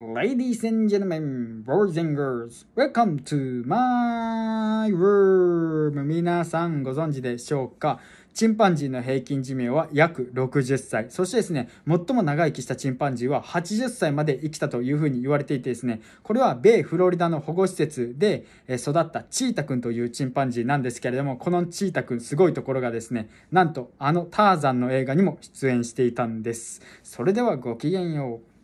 Ladies and gentlemen, boys and girls, welcome to my room! 皆さんご存知でしょうかチンパンジーの平均寿命は約60歳。そしてですね、最も長生きしたチンパンジーは80歳まで生きたというふうに言われていてですね、これは米フロリダの保護施設で育ったチータくんというチンパンジーなんですけれども、このチータくんすごいところがですね、なんとあのターザンの映画にも出演していたんです。それではごきげんよう。